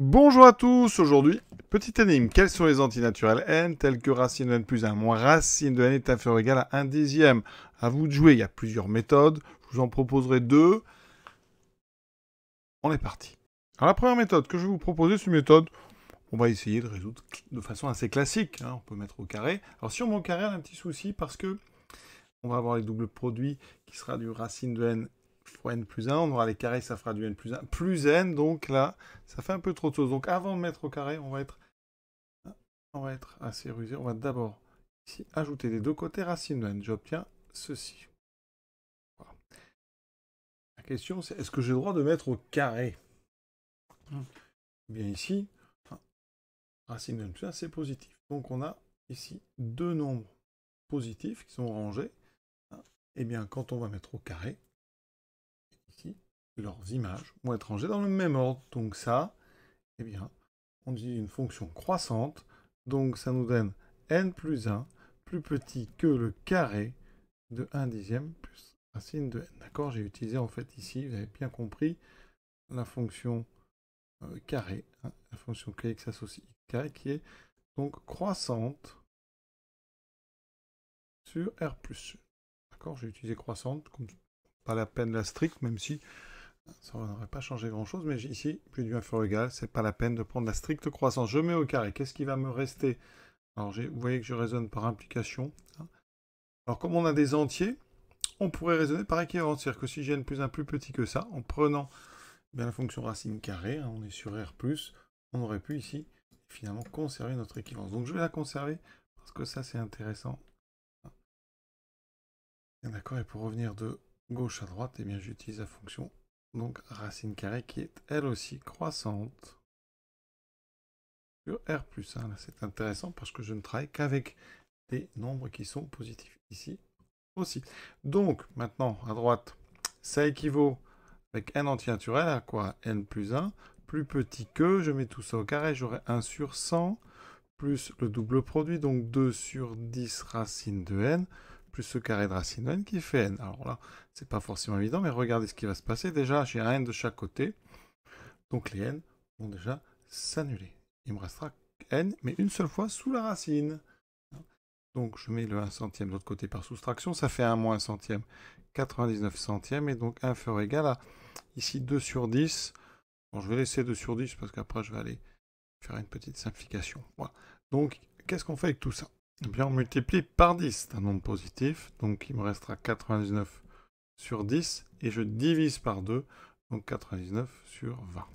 Bonjour à tous, aujourd'hui, petit énigme. quels sont les antinaturels n telles que racine de n plus 1 moins racine de n est inférieur ou égale à 1 dixième À vous de jouer, il y a plusieurs méthodes, je vous en proposerai deux. On est parti. Alors la première méthode que je vais vous proposer, c'est une méthode, on va essayer de résoudre de façon assez classique, hein. on peut mettre au carré. Alors sur mon carré, on a un petit souci parce que on va avoir les doubles produits qui sera du racine de n n plus 1, on aura les carrés, ça fera du n plus 1, plus n, donc là, ça fait un peu trop de choses. Donc avant de mettre au carré, on va être, on va être assez rusé. On va d'abord ici ajouter des deux côtés racine de n. J'obtiens ceci. La question, c'est est-ce que j'ai le droit de mettre au carré Bien ici, racine de n plus 1, c'est positif. Donc on a ici deux nombres positifs qui sont rangés. Et bien quand on va mettre au carré, leurs images vont être rangées dans le même ordre. Donc ça, eh bien, on dit une fonction croissante. Donc ça nous donne n plus 1 plus petit que le carré de 1 dixième plus racine de n. D'accord J'ai utilisé en fait ici, vous avez bien compris, la fonction euh, carré, hein, la fonction kx associe qui est donc croissante sur R plus. D'accord J'ai utilisé croissante, pas la peine la stricte, même si ça n'aurait pas changé grand-chose, mais ici, plus du inférieur égal, c'est pas la peine de prendre la stricte croissance. Je mets au carré, qu'est-ce qui va me rester Alors, vous voyez que je raisonne par implication. Hein. Alors, comme on a des entiers, on pourrait raisonner par équivalence, c'est-à-dire que si j'ai n plus un plus petit que ça, en prenant eh bien, la fonction racine carrée, hein, on est sur R+, on aurait pu ici, finalement, conserver notre équivalence. Donc, je vais la conserver, parce que ça, c'est intéressant. Hein. D'accord, et pour revenir de gauche à droite, et eh bien j'utilise la fonction donc racine carrée qui est elle aussi croissante sur R plus 1. C'est intéressant parce que je ne travaille qu'avec des nombres qui sont positifs ici aussi. Donc maintenant à droite, ça équivaut avec n entier naturel à quoi n plus 1 plus petit que, je mets tout ça au carré, j'aurai 1 sur 100 plus le double produit, donc 2 sur 10 racine de n plus ce carré de racine n qui fait n. Alors là, c'est pas forcément évident, mais regardez ce qui va se passer. Déjà, j'ai un n de chaque côté, donc les n vont déjà s'annuler. Il me restera n, mais une seule fois sous la racine. Donc je mets le 1 centième de l'autre côté par soustraction, ça fait 1 moins 1 centième, 99 centièmes, et donc fera égal à, ici 2 sur 10. Bon, je vais laisser 2 sur 10 parce qu'après je vais aller faire une petite simplification. Donc qu'est-ce qu'on fait avec tout ça eh bien, on multiplie par 10, c'est un nombre positif, donc il me restera 99 sur 10, et je divise par 2, donc 99 sur 20.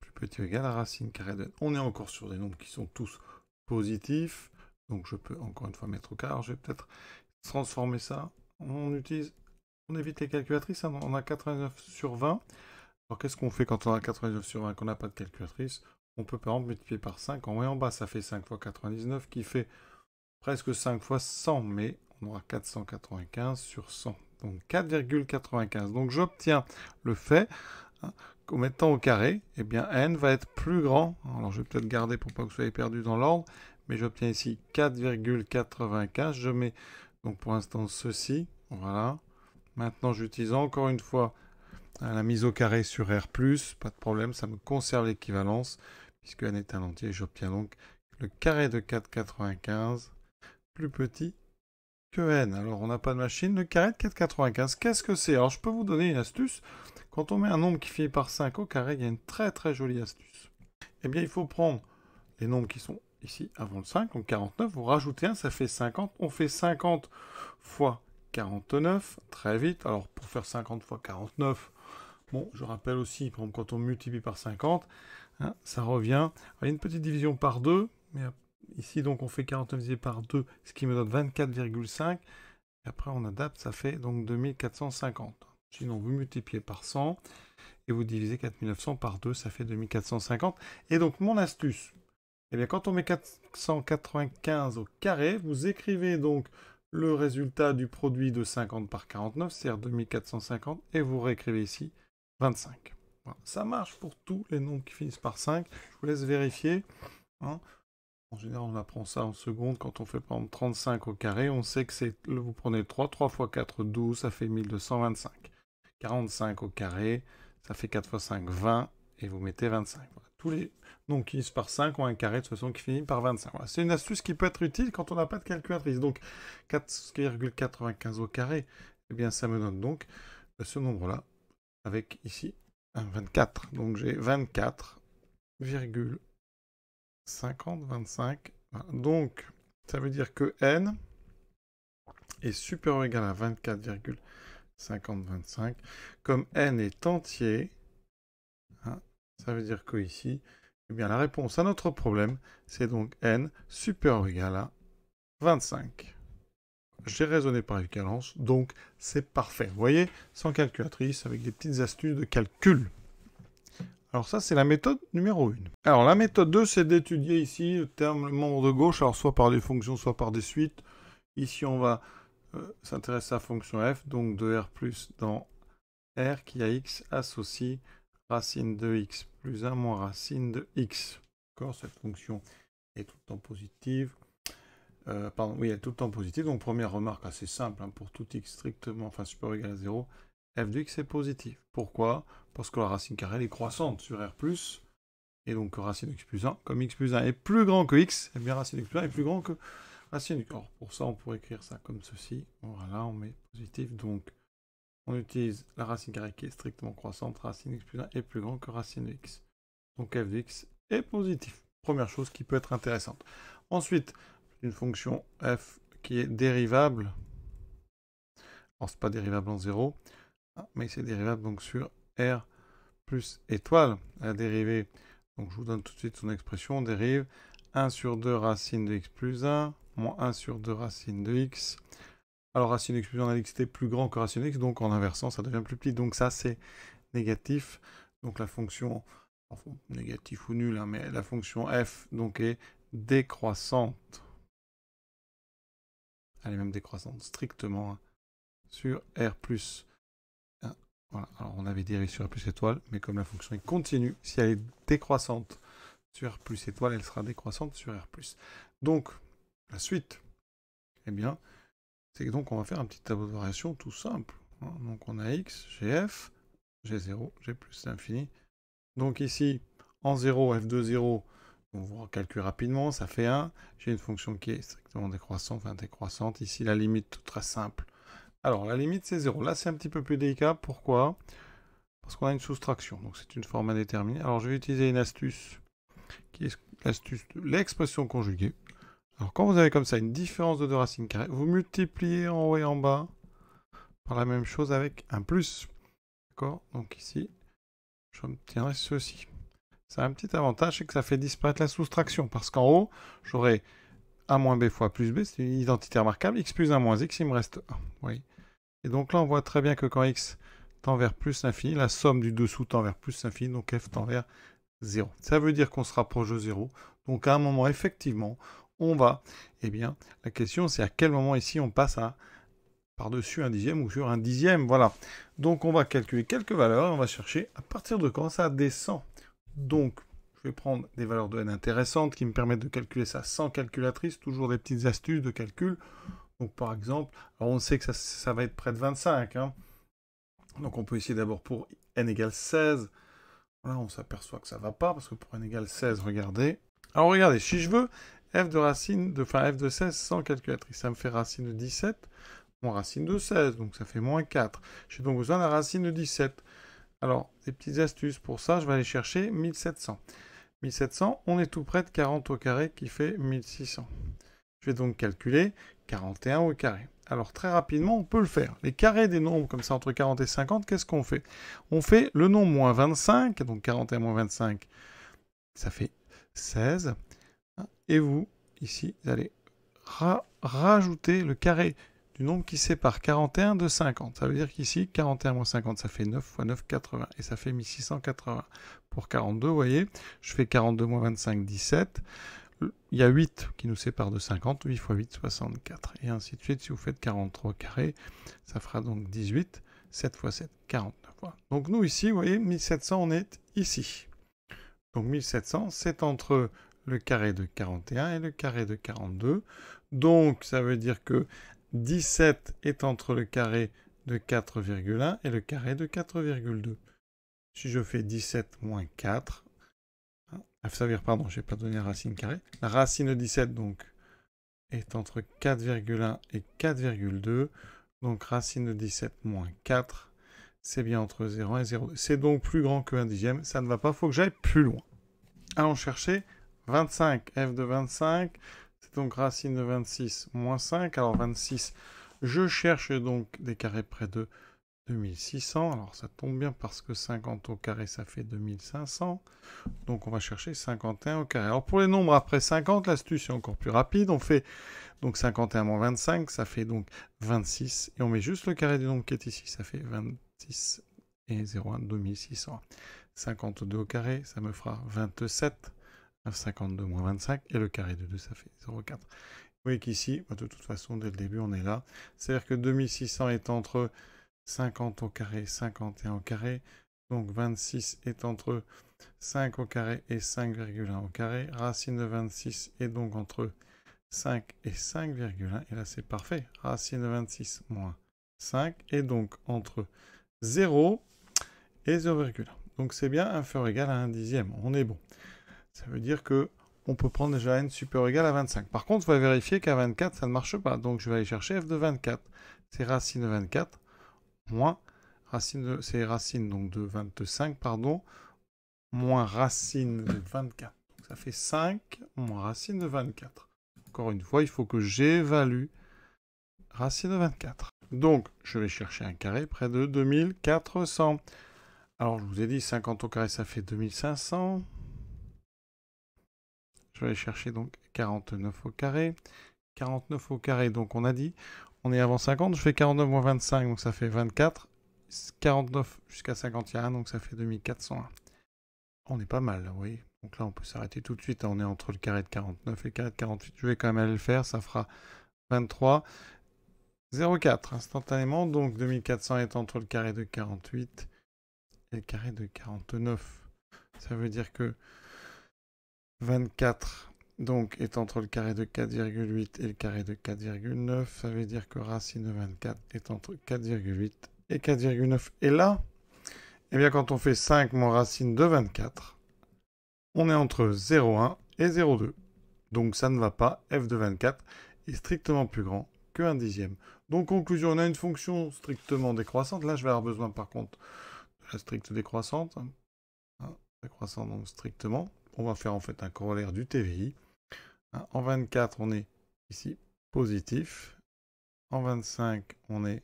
Plus petit ou égal à racine carrée de n. On est encore sur des nombres qui sont tous positifs, donc je peux encore une fois mettre au quart, je vais peut-être transformer ça. On utilise, on évite les calculatrices, ah on a 89 sur 20. Alors qu'est-ce qu'on fait quand on a 99 sur 20 qu'on n'a pas de calculatrice On peut par exemple multiplier par 5 en haut en bas, ça fait 5 fois 99 qui fait presque 5 fois 100, mais on aura 495 sur 100. Donc 4,95. Donc j'obtiens le fait hein, qu'en mettant au carré, eh bien n va être plus grand. Alors je vais peut-être garder pour pas que vous soyez perdu dans l'ordre, mais j'obtiens ici 4,95. Je mets donc pour l'instant ceci. Voilà. Maintenant j'utilise encore une fois hein, la mise au carré sur R+, pas de problème, ça me conserve l'équivalence, puisque n est un entier, j'obtiens donc le carré de 4,95 plus petit que N. Alors, on n'a pas de machine. Le carré de 4,95, qu'est-ce que c'est Alors, je peux vous donner une astuce. Quand on met un nombre qui finit par 5 au carré, il y a une très très jolie astuce. Eh bien, il faut prendre les nombres qui sont ici avant le 5, donc 49, vous rajoutez 1, ça fait 50. On fait 50 fois 49, très vite. Alors, pour faire 50 fois 49, bon, je rappelle aussi, quand on multiplie par 50, hein, ça revient. il y a une petite division par 2, mais après, Ici, donc, on fait 49 divisé par 2, ce qui me donne 24,5. Et après, on adapte, ça fait donc 2450. Sinon, vous multipliez par 100 et vous divisez 4900 par 2, ça fait 2450. Et donc, mon astuce, eh bien, quand on met 495 au carré, vous écrivez donc le résultat du produit de 50 par 49, c'est-à-dire 2450, et vous réécrivez ici 25. Ça marche pour tous les nombres qui finissent par 5. Je vous laisse vérifier. Hein. En général, on apprend ça en seconde. Quand on fait par exemple 35 au carré, on sait que c'est. Vous prenez 3, 3 fois 4, 12, ça fait 1225. 45 au carré, ça fait 4 fois 5, 20, et vous mettez 25. Tous les donc qui par 5 ont un carré de toute façon qui finit par 25. C'est une astuce qui peut être utile quand on n'a pas de calculatrice. Donc 4,95 au carré, eh bien ça me donne donc euh, ce nombre-là, avec ici un 24. Donc j'ai 24,95. 50, 25. Donc, ça veut dire que n est supérieur ou égal à 24,5025. Comme n est entier, hein, ça veut dire que ici, eh bien, la réponse à notre problème, c'est donc n supérieur ou égal à 25. J'ai raisonné par équivalence, donc c'est parfait. Vous voyez, sans calculatrice, avec des petites astuces de calcul. Alors ça, c'est la méthode numéro 1. Alors la méthode 2, c'est d'étudier ici le terme membre de gauche, alors soit par des fonctions, soit par des suites. Ici, on va euh, s'intéresser à la fonction f, donc de r plus dans r qui a x associé racine de x plus 1 moins racine de x. D'accord Cette fonction est tout le temps positive. Euh, pardon, oui, elle est tout le temps positive. Donc première remarque assez simple, hein, pour tout x strictement, enfin super égal à 0, f de x est positif. Pourquoi Parce que la racine carrée est croissante sur r+, et donc racine x plus 1, comme x plus 1 est plus grand que x, et eh bien racine x plus 1 est plus grand que racine x. Alors pour ça, on pourrait écrire ça comme ceci. Voilà, on met positif, donc on utilise la racine carrée qui est strictement croissante, racine x plus 1 est plus grand que racine x. Donc f de x est positif. Première chose qui peut être intéressante. Ensuite, une fonction f qui est dérivable, alors n'est pas dérivable en 0, ah, mais c'est dérivable donc sur R plus étoile La dérivée, Donc je vous donne tout de suite son expression. On dérive 1 sur 2 racine de x plus 1, moins 1 sur 2 racine de x. Alors racine de x plus 1 x c'était plus grand que racine de x, donc en inversant ça devient plus petit. Donc ça c'est négatif. Donc la fonction, enfin, négatif ou nul, hein, mais la fonction f donc est décroissante. Elle est même décroissante strictement hein, sur R plus alors on avait dérivé sur R plus étoile, mais comme la fonction est continue, si elle est décroissante sur R plus étoile, elle sera décroissante sur R plus. Donc, la suite, eh bien, c'est qu'on donc on va faire un petit tableau de variation tout simple. Hein. Donc on a x, gf, g0, g plus l'infini. Donc ici, en 0, f2, 0, on voit calcule rapidement, ça fait 1. J'ai une fonction qui est strictement décroissante, enfin décroissante. Ici, la limite très simple alors, la limite, c'est 0. Là, c'est un petit peu plus délicat. Pourquoi Parce qu'on a une soustraction. Donc, c'est une forme indéterminée. Alors, je vais utiliser une astuce qui est l'astuce de l'expression conjuguée. Alors, quand vous avez comme ça une différence de deux racines carrées, vous multipliez en haut et en bas par la même chose avec un plus. D'accord Donc, ici, je j'obtiendrai ceci. Ça a un petit avantage, c'est que ça fait disparaître la soustraction. Parce qu'en haut, j'aurai a moins b fois plus b, c'est une identité remarquable, x plus 1 moins x, il me reste Oui. Et donc là, on voit très bien que quand x tend vers plus l'infini, la somme du dessous tend vers plus l'infini, donc f tend vers 0. Ça veut dire qu'on se rapproche de 0. Donc à un moment, effectivement, on va, eh bien, la question c'est à quel moment ici on passe à par-dessus un dixième ou sur un dixième, voilà. Donc on va calculer quelques valeurs on va chercher à partir de quand ça descend. Donc je vais prendre des valeurs de n intéressantes qui me permettent de calculer ça sans calculatrice, toujours des petites astuces de calcul. Donc par exemple, alors on sait que ça, va être près de 25. Hein. Donc on peut essayer d'abord pour n égale 16. Là, on s'aperçoit que ça ne va pas, parce que pour n égale 16, regardez. Alors regardez, si je veux f de racine de, f de 16 sans calculatrice, ça me fait racine de 17 moins racine de 16, donc ça fait moins 4. J'ai donc besoin de la racine de 17. Alors, des petites astuces pour ça, je vais aller chercher 1700. 1700, on est tout près de 40 au carré qui fait 1600. Je vais donc calculer, 41 au carré. Alors très rapidement, on peut le faire. Les carrés des nombres comme ça entre 40 et 50, qu'est-ce qu'on fait On fait le nombre moins 25, donc 41 moins 25, ça fait 16. Et vous, ici, vous allez rajouter le carré du nombre qui sépare 41 de 50. Ça veut dire qu'ici, 41 moins 50, ça fait 9 fois 9, 80. Et ça fait 1680. Pour 42, vous voyez, je fais 42 moins 25, 17 il y a 8 qui nous sépare de 50, 8 x 8, 64, et ainsi de suite. Si vous faites 43 carrés, ça fera donc 18, 7 fois 7, 49. fois. Donc nous ici, vous voyez, 1700, on est ici. Donc 1700, c'est entre le carré de 41 et le carré de 42. Donc ça veut dire que 17 est entre le carré de 4,1 et le carré de 4,2. Si je fais 17 moins 4, à ah, servir, pardon, j'ai pas donné la racine carrée. La racine de 17, donc, est entre 4,1 et 4,2. Donc racine de 17 moins 4, c'est bien entre 0 et 0. C'est donc plus grand que 1 dixième. Ça ne va pas, il faut que j'aille plus loin. Allons chercher 25. F de 25, c'est donc racine de 26 moins 5. Alors 26, je cherche donc des carrés près de 2600, alors ça tombe bien parce que 50 au carré ça fait 2500, donc on va chercher 51 au carré. Alors pour les nombres après 50, l'astuce est encore plus rapide, on fait donc 51 moins 25, ça fait donc 26, et on met juste le carré du nombre qui est ici, ça fait 26 et 01, 2600. 52 au carré, ça me fera 27, 52 moins 25, et le carré de 2 ça fait 0,4. Vous voyez qu'ici, bah, de toute façon, dès le début, on est là. C'est-à-dire que 2600 est entre 50 au carré, 51 au carré. Donc 26 est entre 5 au carré et 5,1 au carré. Racine de 26 est donc entre 5 et 5,1. Et là, c'est parfait. Racine de 26 moins 5 est donc entre 0 et 0,1. Donc c'est bien un égal à 1 dixième. On est bon. Ça veut dire que on peut prendre déjà n supérieur égal à 25. Par contre, on va vérifier qu'à 24, ça ne marche pas. Donc je vais aller chercher f de 24. C'est racine de 24 moins racine de, c'est racine de 25, pardon, moins racine de 24. Donc ça fait 5 moins racine de 24. Encore une fois, il faut que j'évalue racine de 24. Donc, je vais chercher un carré près de 2400. Alors, je vous ai dit, 50 au carré, ça fait 2500. Je vais chercher donc 49 au carré. 49 au carré, donc on a dit, on est avant 50, je fais 49 moins 25, donc ça fait 24. 49 jusqu'à 51, donc ça fait 2401. On est pas mal, oui. Donc là, on peut s'arrêter tout de suite. Hein. On est entre le carré de 49 et le carré de 48. Je vais quand même aller le faire. Ça fera 23. 0,4 instantanément. Donc 2400 est entre le carré de 48 et le carré de 49. Ça veut dire que 24 donc, est entre le carré de 4,8 et le carré de 4,9. Ça veut dire que racine de 24 est entre 4,8 et 4,9. Et là, eh bien, quand on fait 5 moins racine de 24, on est entre 0,1 et 0,2. Donc, ça ne va pas. f de 24 est strictement plus grand que 1 dixième. Donc, conclusion, on a une fonction strictement décroissante. Là, je vais avoir besoin, par contre, de la stricte décroissante. Hein, hein, décroissante, donc strictement. On va faire en fait un corollaire du TVI. Hein, en 24, on est ici positif. En 25, on est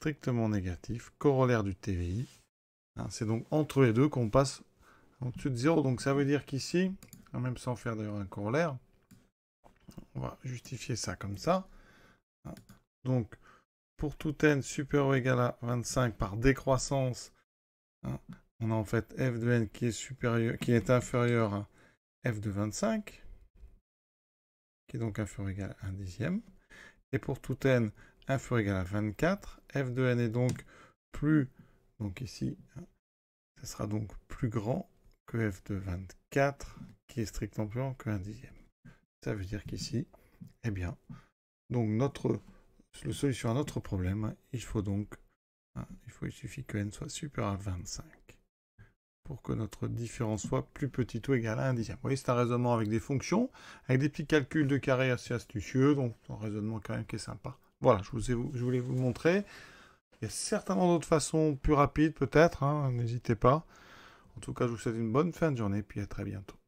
strictement négatif, corollaire du TVI. Hein, c'est donc entre les deux qu'on passe au-dessus de 0. Donc ça veut dire qu'ici, même sans faire d'ailleurs un corollaire, on va justifier ça comme ça. Hein, donc pour tout n supérieur ou égal à 25 par décroissance, on a en fait f de n qui est, qui est inférieur à f de 25 qui donc inférieur ou égal à 1 dixième. Et pour tout n, inférieur ou égal à 24, f de n est donc plus, donc ici, hein, ça sera donc plus grand que f de 24, qui est strictement plus grand que 1 dixième. Ça veut dire qu'ici, eh bien, donc notre solution à notre problème, il faut donc, hein, il, faut, il suffit que n soit supérieur à 25 pour que notre différence soit plus petite ou égale à un dixième. Vous voyez, c'est un raisonnement avec des fonctions, avec des petits calculs de carrés assez astucieux, donc un raisonnement quand même qui est sympa. Voilà, je, voulais vous montrer. Il y a certainement d'autres façons plus rapides peut-être, hein, n'hésitez pas. En tout cas, je vous souhaite une bonne fin de journée, puis à très bientôt.